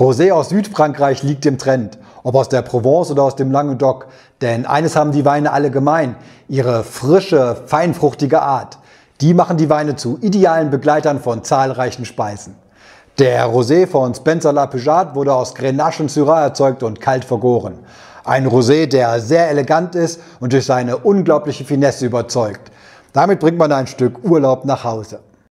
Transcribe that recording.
Rosé aus Südfrankreich liegt im Trend, ob aus der Provence oder aus dem Languedoc. Denn eines haben die Weine alle gemein, ihre frische, feinfruchtige Art. Die machen die Weine zu idealen Begleitern von zahlreichen Speisen. Der Rosé von Spencer La Pujade wurde aus Grenache und Syrah erzeugt und kalt vergoren. Ein Rosé, der sehr elegant ist und durch seine unglaubliche Finesse überzeugt. Damit bringt man ein Stück Urlaub nach Hause.